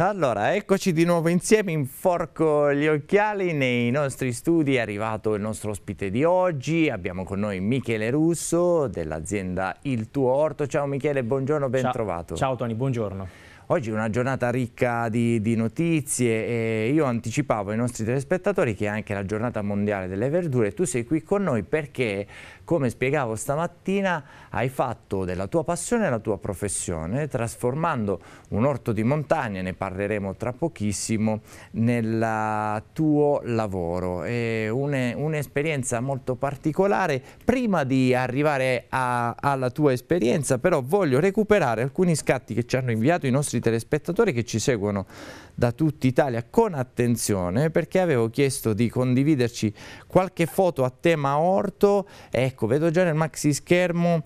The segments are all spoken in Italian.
Allora, eccoci di nuovo insieme in Forco gli Occhiali nei nostri studi. È arrivato il nostro ospite di oggi. Abbiamo con noi Michele Russo dell'azienda Il Tuo Orto. Ciao Michele, buongiorno, ben ciao. trovato. Ciao Tony, buongiorno. Oggi è una giornata ricca di, di, notizie e io anticipavo ai nostri telespettatori che è anche la giornata mondiale delle verdure. Tu sei qui con noi perché, come spiegavo stamattina, hai fatto della tua passione la tua professione, trasformando un orto di montagna, ne parleremo tra pochissimo, nel tuo lavoro. È un'esperienza molto particolare. Prima di arrivare a, alla tua esperienza, però, voglio recuperare alcuni scatti che ci hanno inviato i nostri nostri telespettatori che ci seguono da tutta Italia con attenzione perché avevo chiesto di condividerci qualche foto a tema orto. Ecco, vedo già nel maxi schermo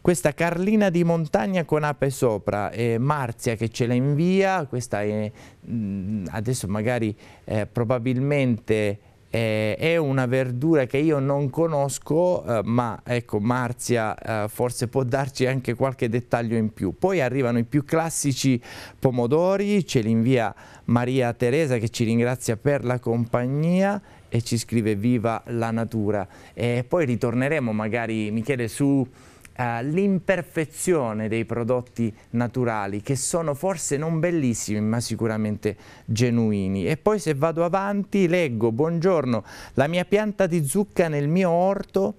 questa Carlina di montagna con ape sopra, e Marzia che ce la invia, questa è, mm, adesso magari eh, probabilmente eh, è una verdura che io non conosco, eh, ma ecco Marzia eh, forse può darci anche qualche dettaglio in più. Poi arrivano i più classici pomodori, ce li invia Maria Teresa che ci ringrazia per la compagnia e ci scrive viva la natura. E poi ritorneremo magari Michele su eh, l'imperfezione dei prodotti naturali che sono forse non bellissimi ma sicuramente genuini. E poi se vado avanti leggo, buongiorno, la mia pianta di zucca nel mio orto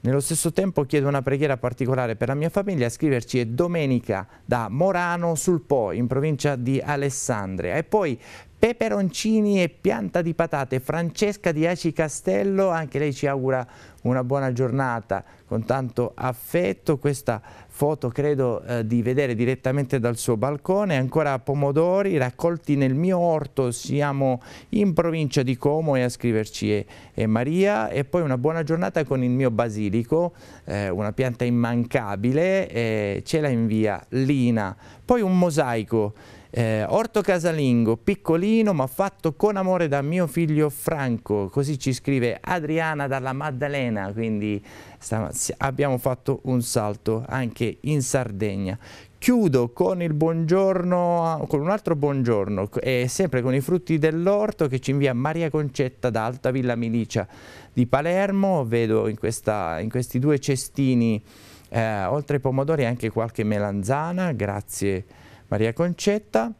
nello stesso tempo chiedo una preghiera particolare per la mia famiglia, scriverci è domenica da Morano sul Po, in provincia di Alessandria. E poi peperoncini e pianta di patate. Francesca di Aci Castello, anche lei ci augura una buona giornata con tanto affetto. Questa foto credo eh, di vedere direttamente dal suo balcone. Ancora pomodori raccolti nel mio orto. Siamo in provincia di Como e a scriverci è, è Maria. E poi una buona giornata con il mio basilico, eh, una pianta immancabile. Eh, ce la invia Lina. Poi un mosaico eh, Orto Casalingo, piccolino ma fatto con amore da mio figlio Franco, così ci scrive Adriana dalla Maddalena, quindi abbiamo fatto un salto anche in Sardegna. Chiudo con, con un altro buongiorno, e sempre con i frutti dell'orto che ci invia Maria Concetta da Alta Villa Milicia di Palermo. Vedo in, questa, in questi due cestini, eh, oltre ai pomodori, anche qualche melanzana, grazie Maria Concetta,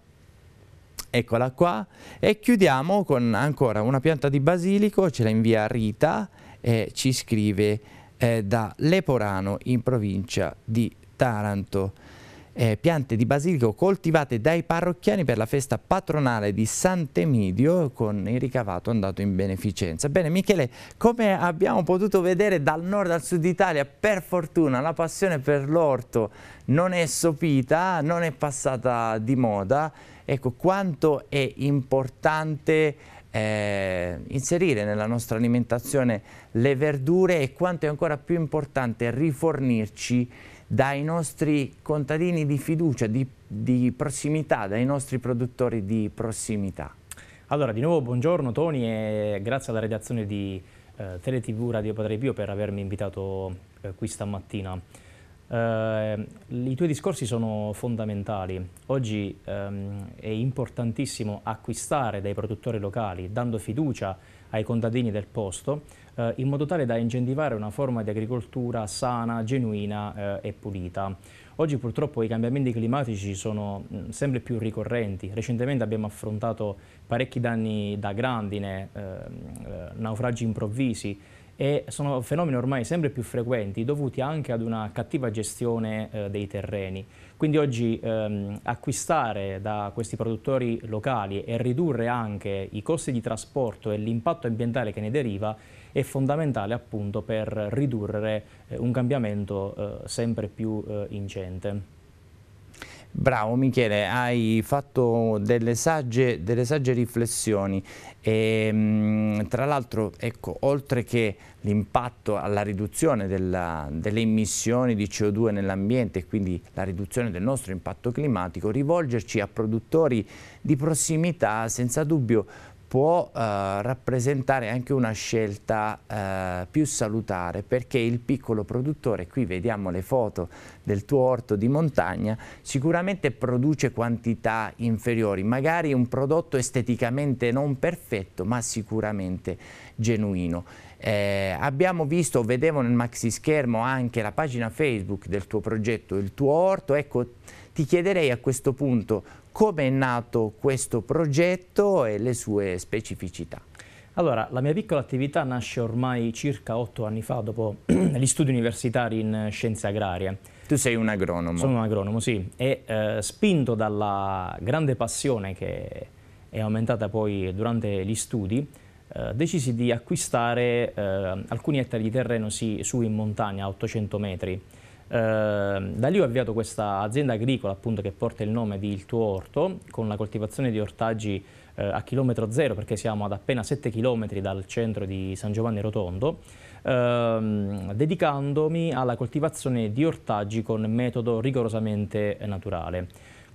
eccola qua, e chiudiamo con ancora una pianta di basilico, ce la invia Rita e ci scrive eh, da Leporano in provincia di Taranto eh, piante di basilico coltivate dai parrocchiani per la festa patronale di Sant'Emidio con il ricavato andato in beneficenza. Bene Michele, come abbiamo potuto vedere dal nord al sud Italia, per fortuna la passione per l'orto non è sopita, non è passata di moda. Ecco quanto è importante eh, inserire nella nostra alimentazione le verdure e quanto è ancora più importante rifornirci dai nostri contadini di fiducia, di, di prossimità, dai nostri produttori di prossimità. Allora, di nuovo buongiorno Tony e grazie alla redazione di eh, TeleTV Radio Padre Pio per avermi invitato eh, qui stamattina. Eh, I tuoi discorsi sono fondamentali. Oggi ehm, è importantissimo acquistare dai produttori locali, dando fiducia ai contadini del posto, eh, in modo tale da incentivare una forma di agricoltura sana, genuina eh, e pulita. Oggi purtroppo i cambiamenti climatici sono mh, mm, sempre più ricorrenti. Recentemente abbiamo affrontato parecchi danni da grandine, ehm, eh, naufragi improvvisi e sono fenomeni ormai sempre più frequenti dovuti anche ad una cattiva gestione eh, dei terreni. Quindi oggi ehm, acquistare da questi produttori locali e ridurre anche i costi di trasporto e l'impatto ambientale che ne deriva è fondamentale appunto per ridurre eh, un cambiamento eh, sempre più eh, incente. Bravo Michele, hai fatto delle sagge, delle sagge riflessioni e, ehm, tra l'altro ecco, oltre che l'impatto alla riduzione della, delle emissioni di CO2 nell'ambiente e quindi la riduzione del nostro impatto climatico, rivolgerci a produttori di prossimità senza dubbio può eh, rappresentare anche una scelta eh, più salutare perché il piccolo produttore, qui vediamo le foto del tuo orto di montagna, sicuramente produce quantità inferiori, magari un prodotto esteticamente non perfetto ma sicuramente genuino. Eh, abbiamo visto, vedevo nel maxi schermo anche la pagina Facebook del tuo progetto, il tuo orto, ecco ti chiederei a questo punto come è nato questo progetto e le sue specificità. Allora, la mia piccola attività nasce ormai circa otto anni fa dopo gli studi universitari in scienze agrarie. Tu sei un agronomo. Sono un agronomo, sì. E eh, spinto dalla grande passione che è aumentata poi durante gli studi, eh, decisi di acquistare eh, alcuni ettari di terreno sì, su in montagna, a 800 metri, Ehm, da lì ho avviato questa azienda agricola appunto che porta il nome di Il tuo orto con la coltivazione di ortaggi eh, a chilometro zero perché siamo ad appena 7 chilometri dal centro di San Giovanni Rotondo ehm, dedicandomi alla coltivazione di ortaggi con metodo rigorosamente naturale.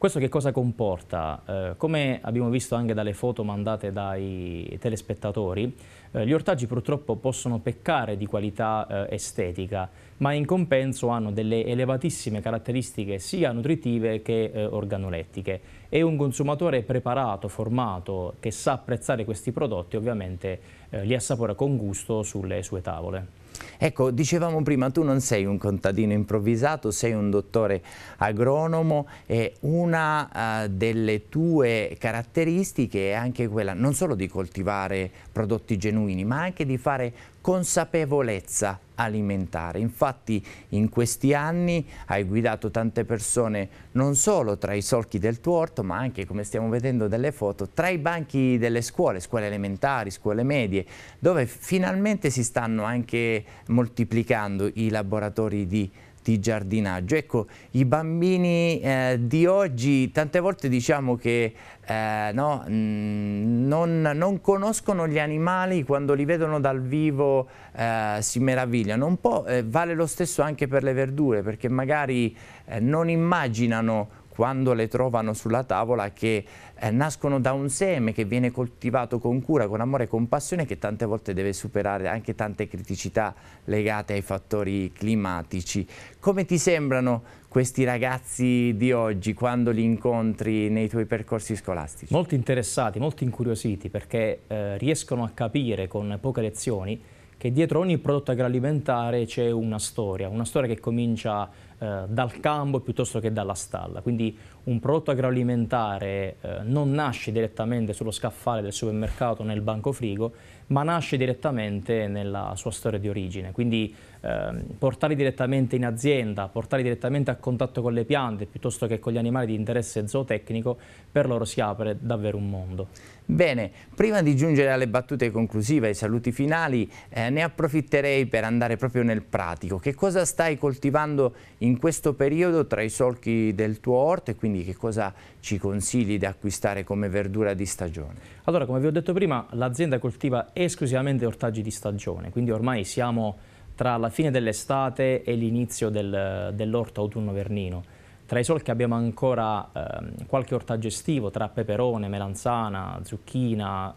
Questo che cosa comporta? Eh, come abbiamo visto anche dalle foto mandate dai telespettatori, eh, gli ortaggi purtroppo possono peccare di qualità eh, estetica, ma in compenso hanno delle elevatissime caratteristiche sia nutritive che eh, organolettiche e un consumatore preparato, formato, che sa apprezzare questi prodotti ovviamente eh, li assapora con gusto sulle sue tavole. Ecco, dicevamo prima, tu non sei un contadino improvvisato, sei un dottore agronomo e una uh, delle tue caratteristiche è anche quella non solo di coltivare prodotti genuini, ma anche di fare consapevolezza alimentare. Infatti in questi anni hai guidato tante persone non solo tra i solchi del tuo orto ma anche come stiamo vedendo delle foto tra i banchi delle scuole, scuole elementari, scuole medie dove finalmente si stanno anche moltiplicando i laboratori di di giardinaggio. Ecco, i bambini eh, di oggi tante volte diciamo che eh, no, mh, mm, non, non, conoscono gli animali, quando li vedono dal vivo eh, si meravigliano. Un po' eh, vale lo stesso anche per le verdure, perché magari eh, non immaginano quando le trovano sulla tavola che eh, nascono da un seme che viene coltivato con cura, con amore e con passione che tante volte deve superare anche tante criticità legate ai fattori climatici. Come ti sembrano questi ragazzi di oggi quando li incontri nei tuoi percorsi scolastici? Molto interessati, molto incuriositi perché eh, riescono a capire con poche lezioni che dietro ogni prodotto agroalimentare c'è una storia, una storia che comincia eh, dal campo piuttosto che dalla stalla. Quindi un prodotto agroalimentare eh, non nasce direttamente sullo scaffale del supermercato nel banco frigo, ma nasce direttamente nella sua storia di origine. Quindi eh, portarli direttamente in azienda, portarli direttamente a contatto con le piante piuttosto che con gli animali di interesse zootecnico, per loro si apre davvero un mondo. Bene, prima di giungere alle battute conclusive, ai saluti finali, eh, ne approfitterei per andare proprio nel pratico. Che cosa stai coltivando in questo periodo tra i solchi del tuo orto e quindi che cosa ci consigli di acquistare come verdura di stagione? Allora, come vi ho detto prima, l'azienda coltiva esclusivamente ortaggi di stagione, quindi ormai siamo tra la fine dell'estate e l'inizio del, dell'orto autunno-vernino. Tra i solchi abbiamo ancora eh, qualche ortaggio estivo tra peperone, melanzana, zucchina,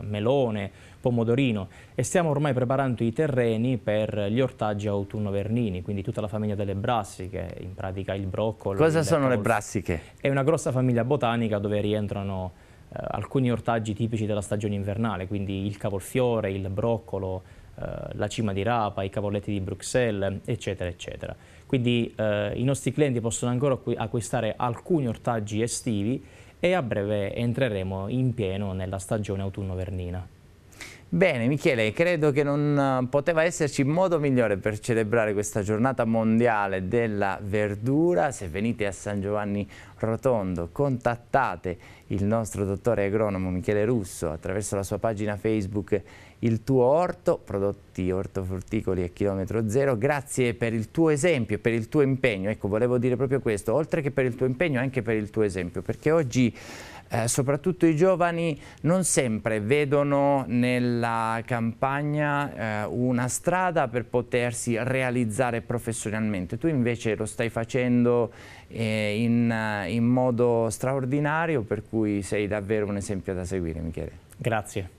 eh, melone, pomodorino e stiamo ormai preparando i terreni per gli ortaggi autunno-vernini, quindi tutta la famiglia delle brassiche, in pratica il broccolo. Cosa il sono le brassiche? È una grossa famiglia botanica dove rientrano eh, alcuni ortaggi tipici della stagione invernale, quindi il cavolfiore, il broccolo, eh, la cima di rapa, i cavoletti di Bruxelles, eccetera, eccetera. Quindi eh, i nostri clienti possono ancora acquistare alcuni ortaggi estivi e a breve entreremo in pieno nella stagione autunno-vernina. Bene Michele, credo che non eh, poteva esserci modo migliore per celebrare questa giornata mondiale della verdura. Se venite a San Giovanni Rotondo contattate il nostro dottore agronomo Michele Russo attraverso la sua pagina Facebook Il tuo orto, prodotti ortofrutticoli e chilometro zero. Grazie per il tuo esempio, per il tuo impegno. Ecco, volevo dire proprio questo, oltre che per il tuo impegno, anche per il tuo esempio, perché oggi eh, soprattutto i giovani non sempre vedono nella campagna eh, una strada per potersi realizzare professionalmente. Tu invece lo stai facendo eh, in, eh, in modo straordinario, per cui sei davvero un esempio da seguire Michele. Grazie.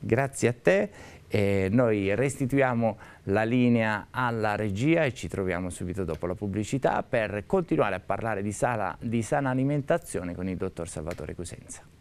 Grazie a te. E noi restituiamo la linea alla regia e ci troviamo subito dopo la pubblicità per continuare a parlare di, sala, di sana alimentazione con il dottor Salvatore Cusenza.